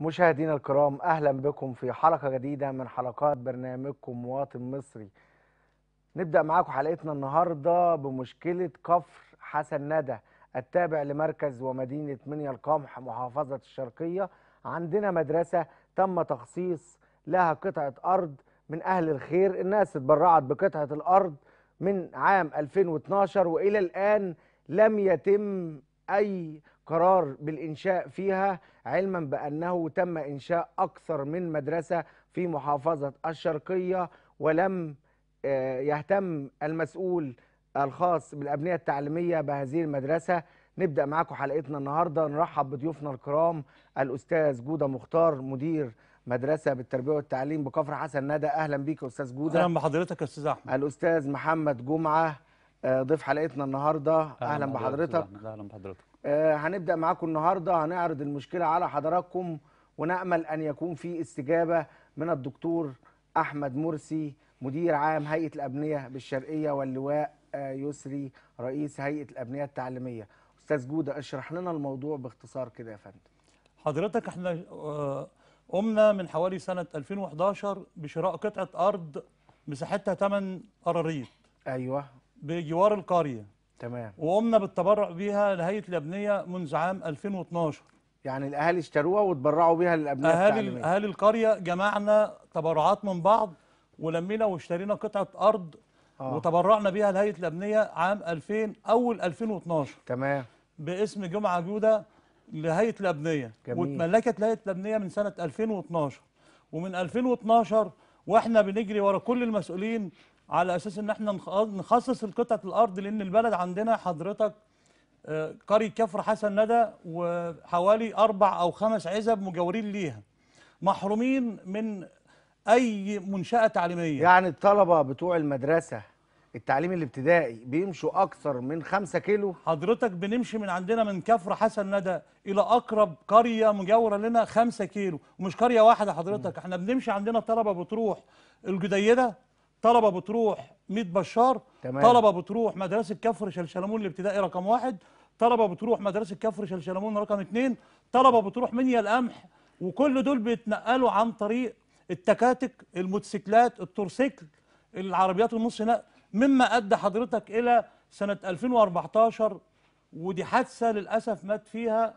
مشاهدينا الكرام اهلا بكم في حلقه جديده من حلقات برنامجكم مواطن مصري نبدا معاكم حلقتنا النهارده بمشكله كفر حسن ندى التابع لمركز ومدينه منيا القمح محافظه الشرقيه عندنا مدرسه تم تخصيص لها قطعه ارض من اهل الخير الناس اتبرعت بقطعه الارض من عام 2012 والى الان لم يتم اي قرار بالإنشاء فيها علما بأنه تم إنشاء أكثر من مدرسة في محافظة الشرقية ولم آه، يهتم المسؤول الخاص بالأبنية التعليمية بهذه المدرسة نبدأ معاكم حلقتنا النهاردة نرحب بضيوفنا الكرام الأستاذ جودة مختار مدير مدرسة بالتربية والتعليم بكفر حسن ندى أهلا بيك يا أستاذ جودة أهلا بحضرتك يا أستاذ أحمد الأستاذ محمد جمعة آه، ضيف حلقتنا النهاردة أهلا, أهلا بحضرتك أهلا بحضرتك آه، هنبدا معاكم النهارده هنعرض المشكله على حضراتكم ونامل ان يكون في استجابه من الدكتور احمد مرسي مدير عام هيئه الابنيه بالشرقيه واللواء آه، يسري رئيس هيئه الابنيه التعليميه استاذ جوده اشرح لنا الموضوع باختصار كده يا فندم حضرتك احنا آه، قمنا من حوالي سنه 2011 بشراء قطعه ارض مساحتها 8 قراريط ايوه بجوار القريه تمام وقمنا بالتبرع بيها لهيئه الابنيه منذ عام 2012 يعني الاهالي اشتروها وتبرعوا بيها للابنيه اهالي اهالي القريه جمعنا تبرعات من بعض ولمينا واشترينا قطعه ارض آه. وتبرعنا بيها لهيئه الابنيه عام 2000 اول 2012 تمام باسم جمعه جوده لهيئه الابنيه جميل. واتملكت لهيئه الابنيه من سنه 2012 ومن 2012 واحنا بنجري ورا كل المسؤولين على اساس ان احنا نخصص القطعه الارض لان البلد عندنا حضرتك آه، قريه كفر حسن ندى وحوالي اربع او خمس عزب مجاورين ليها محرومين من اي منشاه تعليميه يعني الطلبه بتوع المدرسه التعليم الابتدائي بيمشوا اكثر من 5 كيلو حضرتك بنمشي من عندنا من كفر حسن ندى الى اقرب قريه مجاوره لنا 5 كيلو ومش قريه واحده حضرتك م. احنا بنمشي عندنا طلبه بتروح الجديده طلبه بتروح 100 بشار تمام. طلبه بتروح مدرسه كفر شلشلمون الابتدائي رقم واحد طلبه بتروح مدرسه كفر شلشلمون رقم اثنين طلبه بتروح منيا القمح وكل دول بيتنقلوا عن طريق التكاتك الموتوسيكلات التورسيكل العربيات النص نقل مما ادى حضرتك الى سنه 2014 ودي حادثه للاسف مات فيها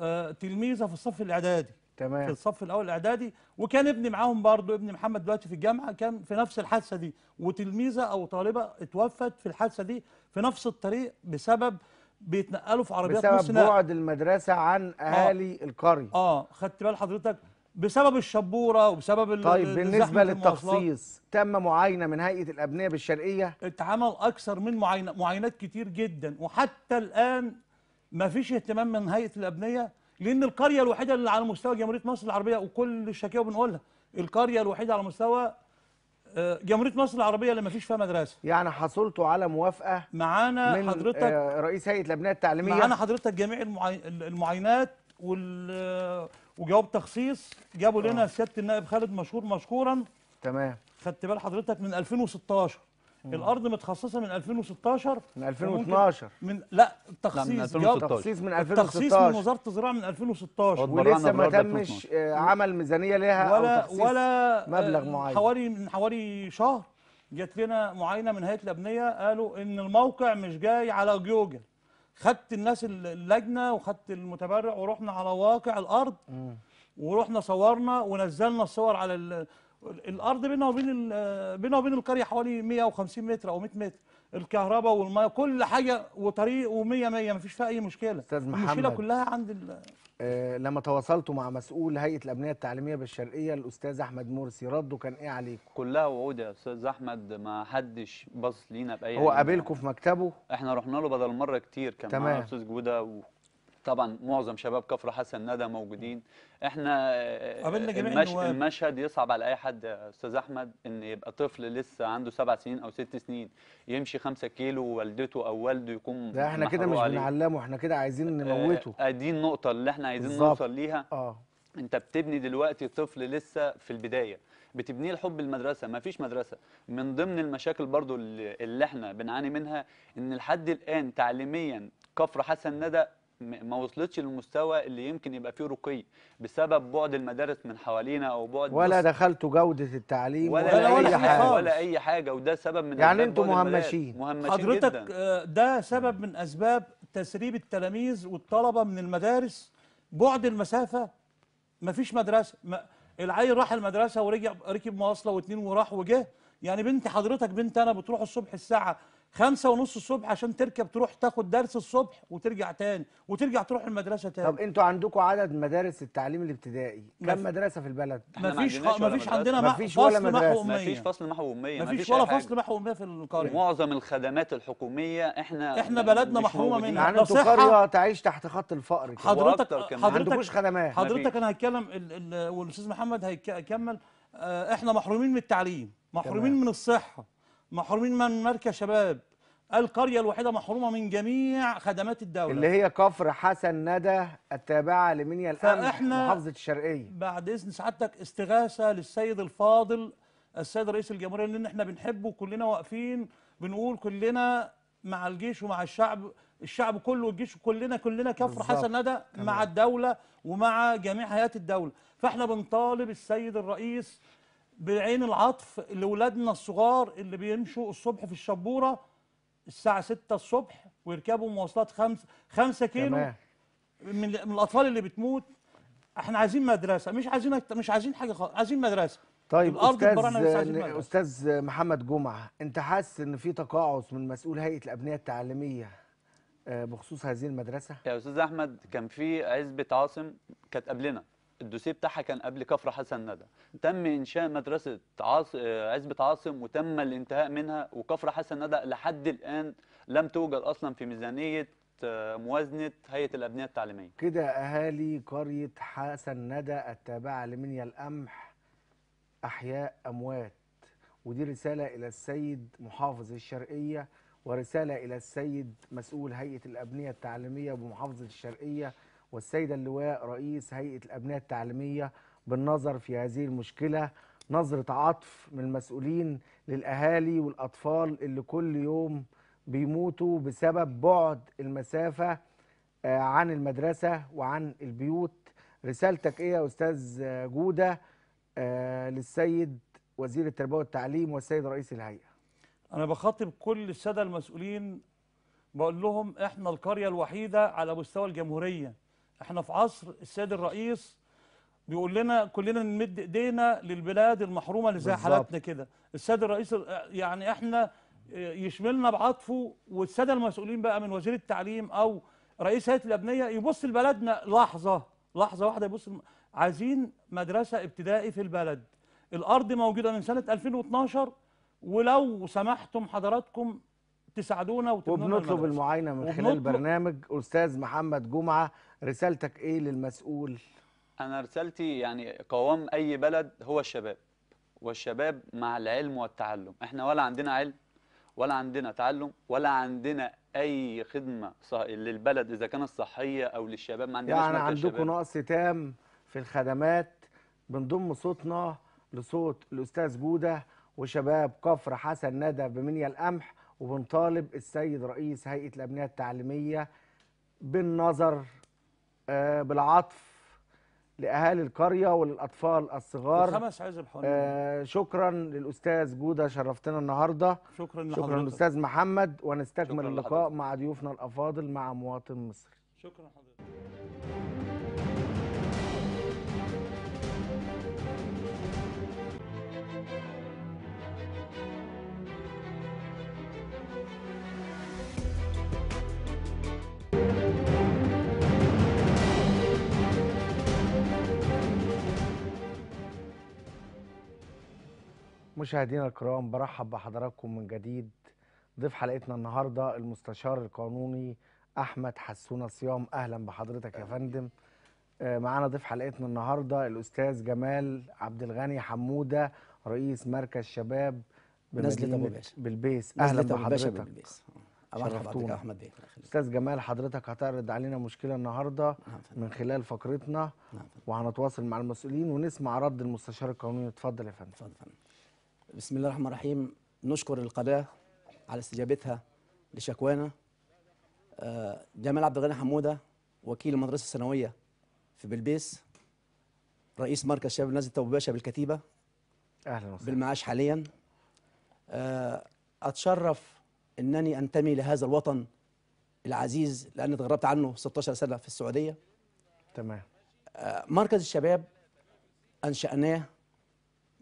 آه، تلميذه في الصف الاعدادي تمام في الصف الاول الاعدادي وكان ابني معاهم برضه ابني محمد دلوقتي في الجامعه كان في نفس الحادثه دي وتلميذه او طالبه اتوفت في الحادثه دي في نفس الطريق بسبب بيتنقلوا في عربيات بسبب بعد المدرسه عن آه. اهالي آه القريه اه خدت بال حضرتك بسبب الشبوره وبسبب طيب بالنسبه للتخصيص تم معاينه من هيئه الابنيه بالشرقيه اتعمل اكثر من معاينه معاينات كتير جدا وحتى الان ما فيش اهتمام من هيئه الابنيه لان القريه الوحيده اللي على مستوى جمهوريه مصر العربيه وكل الشكاوى بنقولها القريه الوحيده على مستوى آه، جمهوريه مصر العربيه اللي ما فيش فيها مدرسه يعني حصلتوا على موافقه معانا من حضرتك آه، رئيس هيئه الابناء التعليميه معانا حضرتك جميع المعينات المعاينات وال آه، وجواب تخصيص جابوا لنا سياده النائب خالد مشهور مشكورا تمام خدت بال حضرتك من 2016 الارض متخصصه من 2016 من 2012 من لا تخصيص لا من 2016 تخصيص من 2016 تخصيص من وزاره الزراعه من 2016 ولسه ما تمش عمل ميزانيه لها ولا او تخصيص ولا مبلغ آه، معين حوالي من حوالي شهر جت لنا معاينه من هيئه الابنيه قالوا ان الموقع مش جاي على جوجل خدت الناس اللجنه وخدت المتبرع ورحنا على واقع الارض ورحنا صورنا ونزلنا الصور على الارض بينا وبين بينا وبين القريه حوالي 150 متر او 100 متر الكهرباء والميه كل حاجه وطريق و100 100 ما فيش فيها اي مشكله استاذ محمد المشكله كلها عند ال... آه لما تواصلتوا مع مسؤول هيئه الامنيه التعليميه بالشرقيه الاستاذ احمد مرسي رده كان ايه عليكم؟ كلها وعود يا استاذ احمد ما حدش باص لينا باي هو قابلكم يعني. في مكتبه؟ احنا رحنا له بدل مره كتير كان تمام. استاذ جوده طبعا معظم شباب كفر حسن ندى موجودين احنا آه، المش... المشهد يصعب على اي حد استاذ احمد ان يبقى طفل لسه عنده سبع سنين او ست سنين يمشي خمسة كيلو ووالدته او والده يكون لا احنا كده مش بنعلمه احنا كده عايزين آه، نموته اه دي النقطه اللي احنا عايزين بالزبط. نوصل ليها اه انت بتبني دلوقتي طفل لسه في البدايه بتبنيه لحب المدرسه ما فيش مدرسه من ضمن المشاكل برضو اللي احنا بنعاني منها ان لحد الان تعليميا كفر حسن ندى ما وصلتش للمستوى اللي يمكن يبقى فيه رقي بسبب بعد المدارس من حوالينا او بعد ولا دخلتوا جوده التعليم ولا, ولا, ولا اي حاجه ولا اي حاجه وده سبب من يعني انتم مهمشين مهمشين حضرتك جداً. آه، ده سبب من اسباب تسريب التلاميذ والطلبه من المدارس بعد المسافه مفيش مدرسه ما العيل راح المدرسه ورجع ركب مواصله واثنين وراح وجه يعني بنت حضرتك بنت انا بتروح الصبح الساعه خمسة ونص الصبح عشان تركب تروح تاخد درس الصبح وترجع تاني وترجع تروح المدرسة تاني طب انتوا عندكم عدد مدارس التعليم الابتدائي كم مدرسة في البلد؟ مفيش خ... مفيش عندنا مفيش ولا اميه مفيش فصل محو أمية مفيش ولا فصل محو أمية في القرية معظم الخدمات الحكومية احنا احنا يعني بلدنا محرومة منها يعني انتوا قرية تعيش تحت خط الفقر حضرتك حضرتك ما خدمات حضرتك انا هتكلم والاستاذ محمد هيكمل آه، احنا محرومين من التعليم محرومين من الصحة محرومين من مركز شباب القرية الوحيدة محرومة من جميع خدمات الدولة اللي هي كفر حسن ندى التابعة لمنيا الأمن محافظة الشرقية بعد إذن سعادتك استغاثة للسيد الفاضل السيد رئيس الجمهورية لأن احنا بنحبه كلنا واقفين بنقول كلنا مع الجيش ومع الشعب الشعب كله والجيش كلنا كلنا كفر حسن ندى مع الدولة ومع جميع هيئات الدولة فاحنا بنطالب السيد الرئيس بعين العطف لاولادنا الصغار اللي بيمشوا الصبح في الشبوره الساعه 6 الصبح ويركبوا مواصلات 5 5 كيلو تمام. من من الاطفال اللي بتموت احنا عايزين مدرسه مش عايزين مش عايزين حاجه خالص عايزين مدرسه طيب استاذ يعني استاذ محمد جمعه انت حاسس ان في تقاعس من مسؤول هيئه الابنيه التعليميه آه، بخصوص هذه المدرسه يا استاذ احمد كان في عزبه عاصم كانت قبلنا الدوسيه بتاعها كان قبل كفر حسن ندى تم انشاء مدرسه عاص... عزبه عاصم وتم الانتهاء منها وكفر حسن ندى لحد الان لم توجد اصلا في ميزانيه آه، موازنه هيئه الابنيه التعليميه كده اهالي قريه حسن ندى التابعه لمنيا القمح احياء اموات ودي رساله الى السيد محافظ الشرقيه ورساله الى السيد مسؤول هيئه الابنيه التعليميه بمحافظه الشرقيه والسيدة اللواء رئيس هيئة الأبناء التعليمية بالنظر في هذه المشكلة نظرة عطف من المسؤولين للأهالي والأطفال اللي كل يوم بيموتوا بسبب بعد المسافة آه، عن المدرسة وعن البيوت رسالتك إيه يا أستاذ جودة آه، للسيد وزير التربية والتعليم والسيد رئيس الهيئة أنا بخاطب كل السادة المسؤولين بقول لهم إحنا القرية الوحيدة على مستوى الجمهورية احنا في عصر السيد الرئيس بيقول لنا كلنا نمد ايدينا للبلاد المحرومه اللي زي حالتنا كده السيد الرئيس يعني احنا يشملنا بعطفه والساده المسؤولين بقى من وزير التعليم او رئيس هيئه الابنيه يبص لبلدنا لحظه لحظه واحده يبص عايزين مدرسه ابتدائي في البلد الارض موجوده من سنه 2012 ولو سمحتم حضراتكم تساعدونا وبنطلب المعاينه من خلال برنامج استاذ محمد جمعه رسالتك ايه للمسؤول انا رسالتي يعني قوام اي بلد هو الشباب والشباب مع العلم والتعلم احنا ولا عندنا علم ولا عندنا تعلم ولا عندنا اي خدمه للبلد اذا كانت صحيه او للشباب ما عندناش يعني عندكم نقص تام في الخدمات بنضم صوتنا لصوت الاستاذ جوده وشباب كفر حسن ندى بمنيا القمح وبنطالب السيد رئيس هيئه الابنيه التعليميه بالنظر آه، بالعطف لاهالي القريه وللاطفال الصغار خمس عزب آه شكرا للاستاذ جوده شرفتنا النهارده شكرا لحضرتك شكرا للاستاذ محمد ونستكمل اللقاء مع ضيوفنا الافاضل مع مواطن مصري شكرا حضرتك مشاهدينا الكرام برحب بحضراتكم من جديد ضيف حلقتنا النهارده المستشار القانوني احمد حسون صيام اهلا بحضرتك يا فندم آه، معانا ضيف حلقتنا النهارده الاستاذ جمال عبد الغني حموده رئيس مركز شباب نزلة ابو باشا بالبيس اهلا بحضرتك شرفتونا احمد بيه استاذ جمال حضرتك هتعرض علينا مشكله النهارده نعم من خلال فقرتنا نعم وهنتواصل مع المسؤولين ونسمع رد المستشار القانوني اتفضل يا فندم اتفضل بسم الله الرحمن الرحيم نشكر القناة على استجابتها لشكوانا آه، جمال عبد الغني حمودة وكيل المدرسة الثانوية في بلبيس رئيس مركز شباب نازل توبة باشا بالكتيبة أهلا وسهلا بالمعاش حاليا آه، أتشرف أنني أنتمي لهذا الوطن العزيز لأني تغربت عنه 16 سنة في السعودية تمام آه، مركز الشباب أنشأناه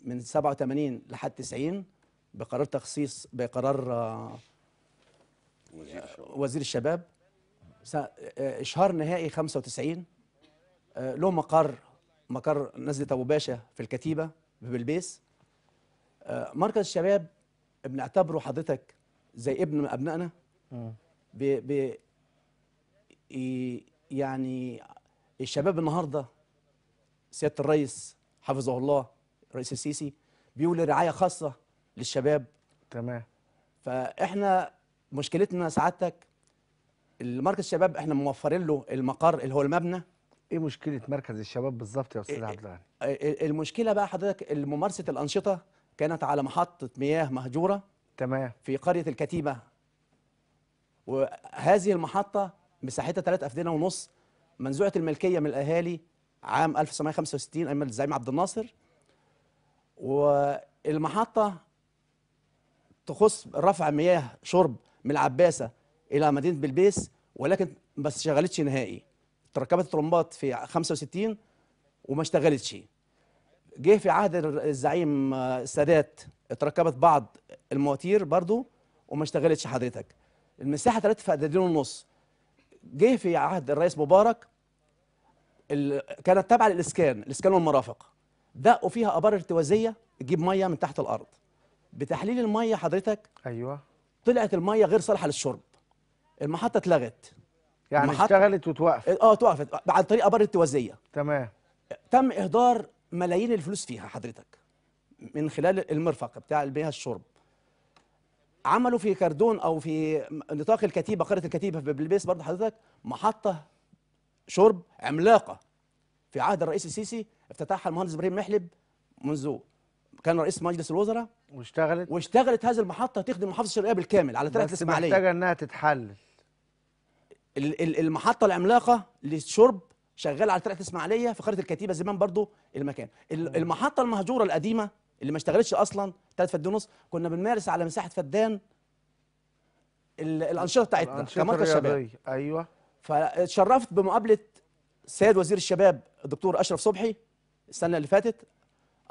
من 87 لحد 90 بقرار تخصيص بقرار آه، وزير الشباب آه، آه، اشهار نهائي 95 له مقر مقر نزله ابو باشا في الكتيبه ببلبيس مركز الشباب بنعتبره حضرتك زي ابن من ابنائنا ب يعني الشباب النهارده سياده الرئيس حفظه الله الرئيس السيسي بيقول رعايه خاصه للشباب تمام فاحنا مشكلتنا سعادتك المركز الشباب احنا موفرين له المقر اللي هو المبنى ايه مشكله مركز الشباب بالظبط يا استاذ إيه، إيه، عبد الغني إيه، المشكله بقى حضرتك ممارسه الانشطه كانت على محطه مياه مهجوره تمام في قريه الكتيبه وهذه المحطه مساحتها 3 افدنه ونص منزوعه الملكيه من الاهالي عام 1965 ايام الزعيم عبد الناصر والمحطة تخص رفع مياه شرب من العباسة إلى مدينة بلبيس ولكن ما اشتغلتش نهائي تركبت ترمبات في 65 وما اشتغلتش جه في عهد الزعيم السادات آه، اتركبت بعض المواتير برضو وما اشتغلتش حضرتك المساحة 3 فدادين ونص جه في عهد الرئيس مبارك كانت تابعة للإسكان الإسكان والمرافق دقوا فيها ابار ارتوازيه تجيب ميه من تحت الارض بتحليل الميه حضرتك ايوه طلعت الميه غير صالحه للشرب المحطه اتلغت يعني المحطة اشتغلت وتوقفت اه توقفت عن طريق ابار ارتوازيه تمام تم اهدار ملايين الفلوس فيها حضرتك من خلال المرفق بتاع المياه الشرب عملوا في كردون او في نطاق الكتيبه قاره الكتيبه في بلبيس برضه حضرتك محطه شرب عملاقه في عهد الرئيس السيسي افتتحها المهندس ابراهيم محلب منذ كان رئيس مجلس الوزراء واشتغلت واشتغلت هذه المحطه تخدم المحافظه الشرقيه بالكامل على ثلاث اسماعيليه بس محتاجه انها تتحلل المحطه العملاقه للشرب شغال على طريقه اسماعيليه في قريه الكتيبه زمان برضو المكان المحطه المهجوره القديمه اللي ما اشتغلتش اصلا ثلاث فدان ونص كنا بنمارس على مساحه فدان الانشطه بتاعتنا كمركز شباب ايوه فاتشرفت بمقابله سيد وزير الشباب الدكتور اشرف صبحي السنه اللي فاتت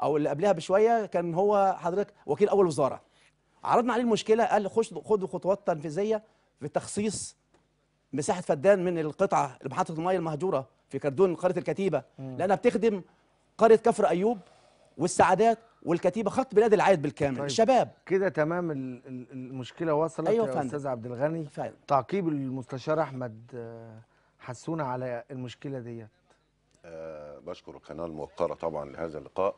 او اللي قبلها بشويه كان هو حضرتك وكيل اول وزاره عرضنا عليه المشكله قال خش خدوا خطوات تنفيذيه في تخصيص مساحه فدان من القطعه محطه الميه المهجوره في كردون قريه الكتيبه لانها بتخدم قريه كفر ايوب والسعادات والكتيبه خط بلاد العايد بالكامل طيب. الشباب كده تمام المشكله وصلت أيوة يا استاذ عبد الغني تعقيب المستشار احمد آه، حسونا على المشكله ديت أه بشكر القناه الموقره طبعا لهذا اللقاء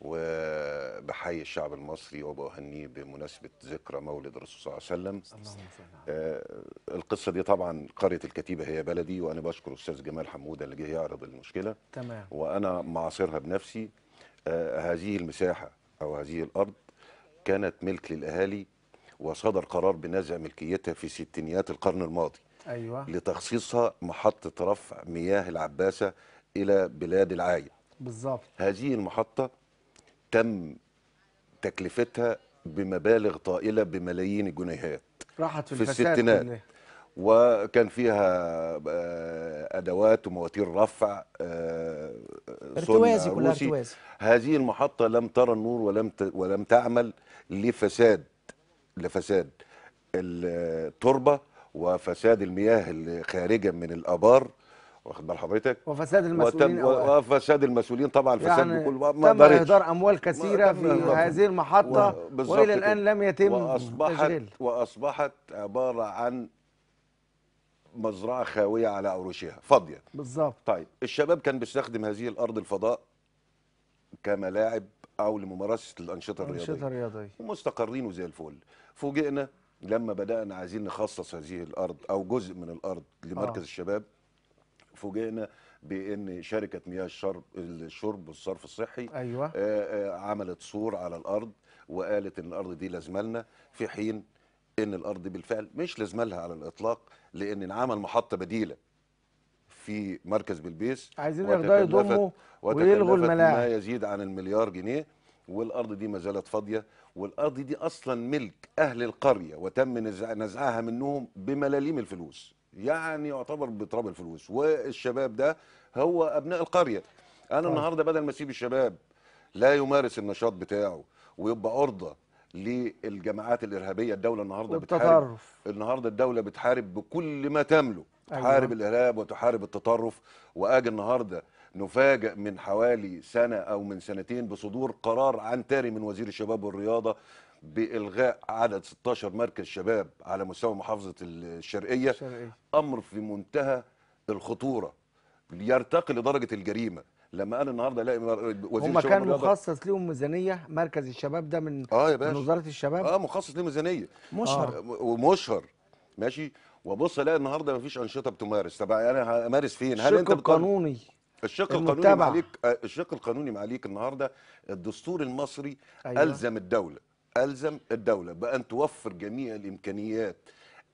وبحيي الشعب المصري وبهنيه بمناسبه ذكرى مولد الرسول صلى الله عليه وسلم آه القصه دي طبعا قريه الكتيبه هي بلدي وانا بشكر الاستاذ جمال حموده اللي جه يعرض المشكله تمام وانا معاصرها بنفسي آه هذه المساحه او هذه الارض كانت ملك للاهالي وصدر قرار بنزع ملكيتها في ستينيات القرن الماضي أيوة. لتخصيصها محطة رفع مياه العباسة إلى بلاد العاية بالظبط هذه المحطة تم تكلفتها بمبالغ طائلة بملايين الجنيهات راحت في, في الستينات وكان فيها آه، ادوات ومواتير رفع آه، ارتوازي كلها ارتوازي هذه المحطه لم ترى النور ولم ولم تعمل لفساد لفساد التربه وفساد المياه اللي خارجه من الابار واخد بال حضرتك وفساد المسؤولين وفساد المسؤولين طبعا الفساد يعني بكل ما تم اهدار اموال كثيره في هذه المحطه والى الان لم يتم واصبحت تشغيل. واصبحت عباره عن مزرعه خاويه على عروشها فاضيه بالظبط طيب الشباب كان بيستخدم هذه الارض الفضاء كملاعب او لممارسه الانشطه الرياضيه الانشطه الرياضيه ومستقرين وزي الفل فوجئنا لما بدانا عايزين نخصص هذه الارض او جزء من الارض لمركز آه. الشباب فوجئنا بان شركه مياه الشرب الشرب والصرف الصحي أيوة. آآ آه، آآ آه، عملت سور على الارض وقالت ان الارض دي لازمالنا في حين ان الارض بالفعل مش لازمالها على الاطلاق لان انعمل محطه بديله في مركز بلبيس عايزين يرضوا يضموا ويلغوا الملاعب ما يزيد عن المليار جنيه والارض دي ما زالت فاضيه والارض دي اصلا ملك اهل القريه وتم نزعها منهم بملاليم الفلوس يعني يعتبر بتراب الفلوس والشباب ده هو ابناء القريه انا آه. النهارده بدل ما اسيب الشباب لا يمارس النشاط بتاعه ويبقى عرضه للجماعات الارهابيه الدوله النهارده بتحارب النهارده الدوله بتحارب بكل ما تملك أيوة. تحارب أيوة. الارهاب وتحارب التطرف واجي النهارده نفاجئ من حوالي سنة أو من سنتين بصدور قرار عن تاري من وزير الشباب والرياضة بإلغاء عدد 16 مركز شباب على مستوى محافظة الشرقية الشرقية. أمر في منتهى الخطورة يرتقي لدرجة الجريمة لما انا النهارده الاقي وزير هم كان مخصص ليهم ميزانيه مركز الشباب ده من آه يا باشا. من وزاره الشباب اه مخصص ليه ميزانيه مشهر آه. ومشهر ماشي وبص الاقي النهارده مفيش انشطه بتمارس طب يعني انا همارس فين هل انت بتقارن... قانوني الشق القانوني معليك آه، الشق القانوني معليك النهارده الدستور المصري أيوة. الزم الدوله الزم الدوله بان توفر جميع الامكانيات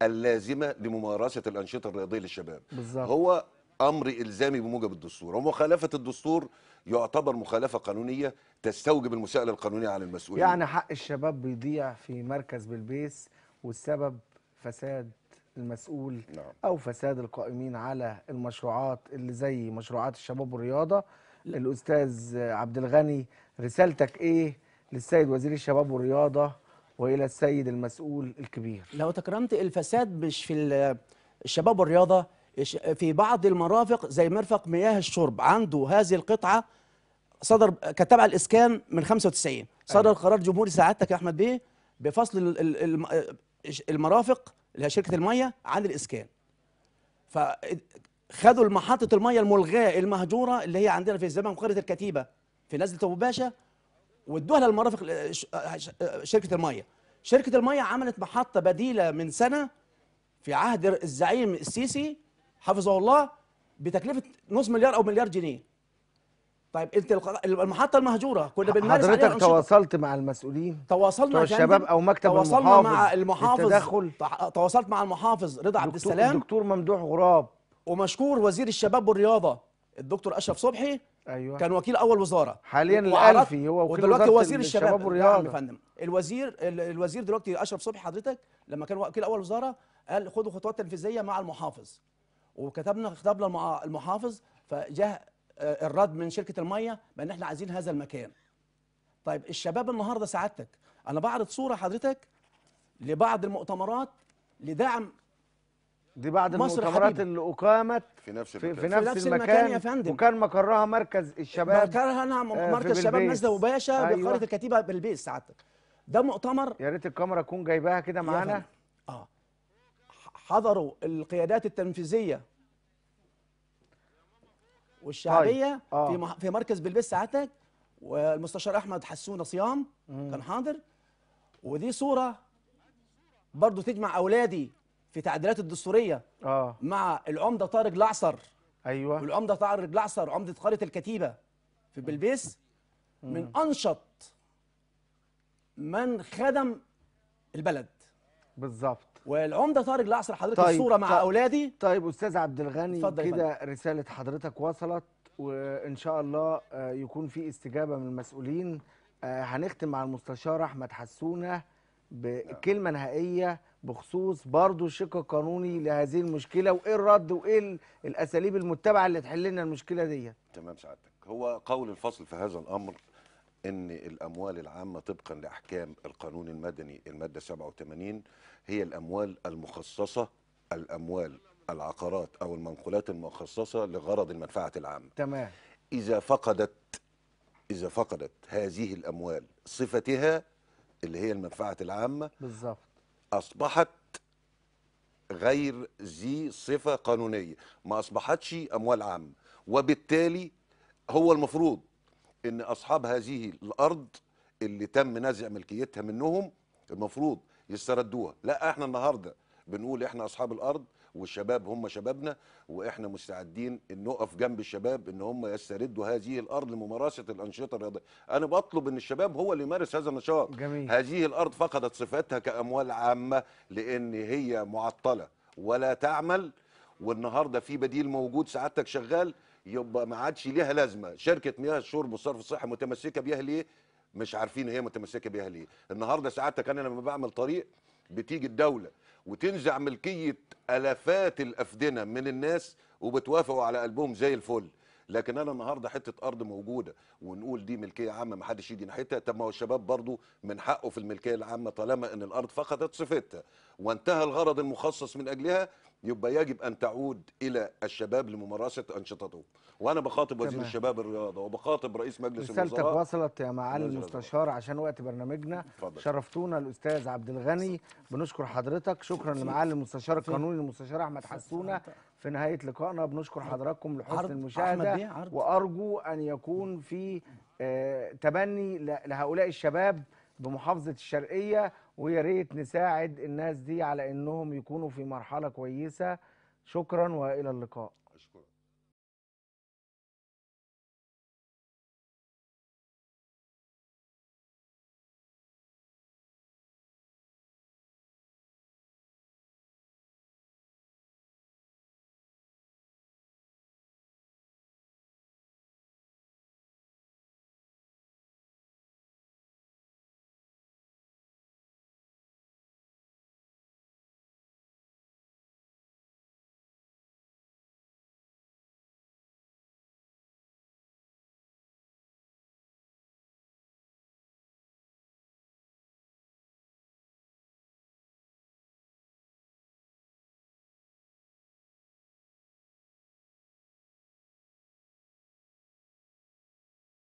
اللازمه لممارسه الانشطه الرياضيه للشباب بالزبط. هو امر الزامي بموجب الدستور ومخالفه الدستور يعتبر مخالفه قانونيه تستوجب المساءله القانونيه على المسؤولين يعني حق الشباب بيضيع في مركز بالبيس والسبب فساد المسؤول نعم. أو فساد القائمين على المشروعات اللي زي مشروعات الشباب والرياضة لا. الأستاذ عبد الغني رسالتك إيه للسيد وزير الشباب والرياضة وإلى السيد المسؤول الكبير لو تكرمت الفساد مش في الشباب والرياضة في بعض المرافق زي مرفق مياه الشرب عنده هذه القطعة صدر على الإسكان من 95 صدر أيوة. قرار جمهوري سعادتك يا أحمد بيه بفصل المرافق اللي هي شركه الميه عن الاسكان خدوا المحطه الميه الملغاه المهجوره اللي هي عندنا في الزمان قريه الكتيبه في نزله ابو باشا وادوها للمرافق شركه الميه شركه الميه عملت محطه بديله من سنه في عهد الزعيم السيسي حفظه الله بتكلفه نص مليار او مليار جنيه طيب انت المحطه المهجوره كنا بنمارس حضرتك تواصلت مع المسؤولين تواصلنا مع الشباب او مكتب تواصلنا المحافظ مع المحافظ التدخل تواصلت مع المحافظ رضا عبد السلام الدكتور ممدوح غراب ومشكور وزير الشباب والرياضه الدكتور اشرف صبحي ايوه كان وكيل اول وزاره حاليا الالفي هو وكيل ودلوقتي وزير الشباب نعم والرياضه يا فندم الوزير الوزير دلوقتي اشرف صبحي حضرتك لما كان وكيل اول وزاره قال خدوا خطوات تنفيذيه مع المحافظ وكتبنا خطاب للمحافظ فجاء آه، الرد من شركه الميه بان احنا عايزين هذا المكان طيب الشباب النهارده سعادتك انا بعرض صوره حضرتك لبعض المؤتمرات لدعم دي بعض مصر المؤتمرات حبيبي. اللي اقامت في نفس المكان في, في نفس, في نفس المكان, المكان يا فندم وكان مقرها مركز الشباب مقرها نعم آه، مركز الشباب نزله وباشا أيوة. بقريه الكتيبه بالبيس سعادتك ده مؤتمر يا ريت الكاميرا تكون جايباها كده معانا اه حضروا القيادات التنفيذيه والشعبيه طيب. آه. في آه. في مركز بلبس ساعتك والمستشار احمد حسون صيام مم. كان حاضر ودي صوره برضو تجمع اولادي في تعديلات الدستوريه آه. مع العمده طارق لعصر ايوه والعمده طارق لعصر عمده قريه الكتيبه في بلبيس من انشط من خدم البلد بالظبط والعمده طارق الاعصر حضرتك طيب الصوره مع طيب اولادي طيب استاذ عبد الغني كده رساله حضرتك وصلت وان شاء الله آه، يكون في استجابه من المسؤولين آه، هنختم مع المستشار احمد حسونه بكلمه نهائيه بخصوص برضه الشق القانوني لهذه المشكله وايه الرد وايه الاساليب المتبعه اللي تحل لنا المشكله ديت تمام سعادتك هو قول الفصل في هذا الامر ان الاموال العامه طبقا لاحكام القانون المدني الماده 87 هي الاموال المخصصه الاموال العقارات او المنقولات المخصصه لغرض المنفعه العامه تمام اذا فقدت اذا فقدت هذه الاموال صفتها اللي هي المنفعه العامه بالظبط اصبحت غير ذي صفه قانونيه ما اصبحتش اموال عامه وبالتالي هو المفروض ان اصحاب هذه الارض اللي تم نزع ملكيتها منهم المفروض يستردوها لا احنا النهارده بنقول احنا اصحاب الارض والشباب هم شبابنا واحنا مستعدين ان نقف جنب الشباب ان هم يستردوا هذه الارض لممارسه الانشطه الرياضيه انا بطلب ان الشباب هو اللي يمارس هذا النشاط جميل. هذه الارض فقدت صفاتها كاموال عامه لان هي معطله ولا تعمل والنهارده في بديل موجود سعادتك شغال يبقى ما عادش ليها لازمه شركه مياه الشرب والصرف الصحي متمسكه بيها ليه مش عارفين هي متمسكه بيها ليه النهارده سعادتك انا لما بعمل طريق بتيجي الدوله وتنزع ملكيه الافات الافدنه من الناس وبتوافقوا على قلبهم زي الفل لكن انا النهارده حته ارض موجوده ونقول دي ملكيه عامه ما حدش يجي ناحيتها طب ما هو الشباب برضه من حقه في الملكيه العامه طالما ان الارض فقدت صفتها وانتهى الغرض المخصص من اجلها يبقى يجب ان تعود الى الشباب لممارسه انشطتهم وانا بخاطب وزير تمام. الشباب الرياضه وبخاطب رئيس مجلس الوزراء رسالتك وصلت يا معالي المستشار عشان وقت برنامجنا فضل. شرفتونا الاستاذ عبد الغني بنشكر حضرتك شكرا لمعالي المستشار القانوني المستشار احمد حسونه في نهايه لقائنا بنشكر حضراتكم لحسن المشاهده إيه؟ وارجو ان يكون في آه، تبني لهؤلاء الشباب بمحافظه الشرقيه ويا ريت نساعد الناس دي على انهم يكونوا في مرحله كويسه شكرا والى اللقاء